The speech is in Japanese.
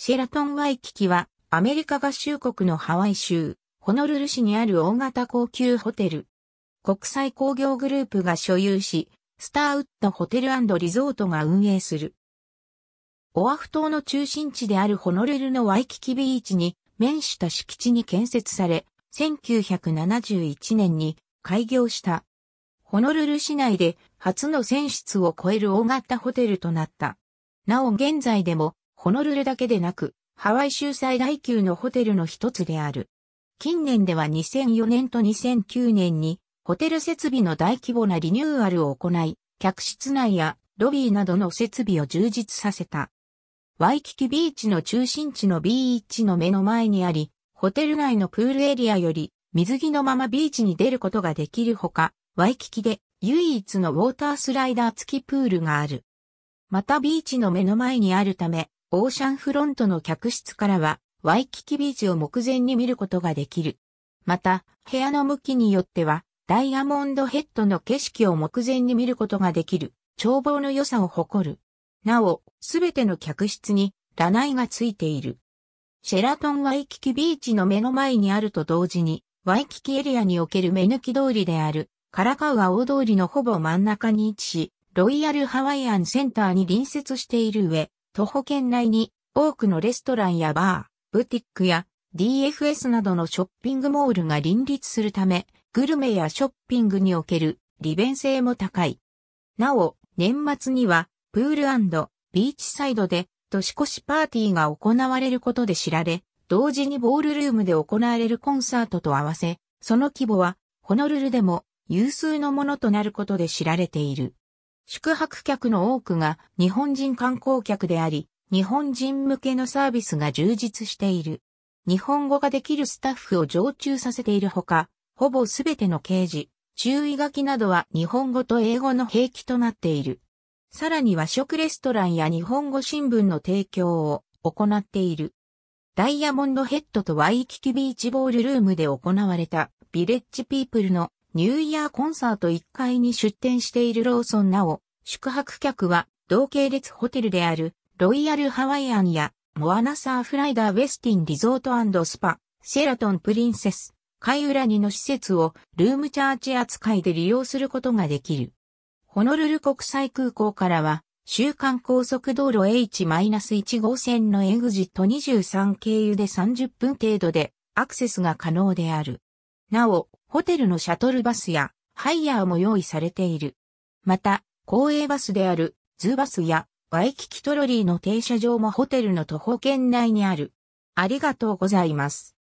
シェラトン・ワイキキは、アメリカ合衆国のハワイ州、ホノルル市にある大型高級ホテル。国際工業グループが所有し、スターウッドホテルリゾートが運営する。オアフ島の中心地であるホノルルのワイキキビーチに面した敷地に建設され、1971年に開業した。ホノルル市内で初の選出を超える大型ホテルとなった。なお現在でもホノルルだけでなく、ハワイ州最大級のホテルの一つである。近年では2004年と2009年に、ホテル設備の大規模なリニューアルを行い、客室内やロビーなどの設備を充実させた。ワイキキビーチの中心地のビーチの目の前にあり、ホテル内のプールエリアより水着のままビーチに出ることができるほか、ワイキキで唯一のウォータースライダー付きプールがある。またビーチの目の前にあるため、オーシャンフロントの客室からは、ワイキキビーチを目前に見ることができる。また、部屋の向きによっては、ダイヤモンドヘッドの景色を目前に見ることができる、眺望の良さを誇る。なお、すべての客室に、ラナイがついている。シェラトンワイキキビーチの目の前にあると同時に、ワイキキエリアにおける目抜き通りである、カラカウア大通りのほぼ真ん中に位置し、ロイヤルハワイアンセンターに隣接している上、徒歩圏内に多くのレストランやバー、ブティックや DFS などのショッピングモールが林立するため、グルメやショッピングにおける利便性も高い。なお、年末にはプールビーチサイドで年越しパーティーが行われることで知られ、同時にボールルームで行われるコンサートと合わせ、その規模はホノルルでも有数のものとなることで知られている。宿泊客の多くが日本人観光客であり、日本人向けのサービスが充実している。日本語ができるスタッフを常駐させているほか、ほぼすべての掲示、注意書きなどは日本語と英語の併記となっている。さらに和食レストランや日本語新聞の提供を行っている。ダイヤモンドヘッドとワイキキビーチボールルームで行われたビレッジピープルのニューイヤーコンサート1階に出展しているローソンなお、宿泊客は同系列ホテルであるロイヤルハワイアンやモアナサーフライダーウェスティンリゾートスパ、シェラトンプリンセス、カイウラニの施設をルームチャージ扱いで利用することができる。ホノルル国際空港からは週間高速道路 H-1 号線のエグジット23経由で30分程度でアクセスが可能である。なお、ホテルのシャトルバスやハイヤーも用意されている。また、公営バスであるズーバスやワイキキトロリーの停車場もホテルの徒歩圏内にある。ありがとうございます。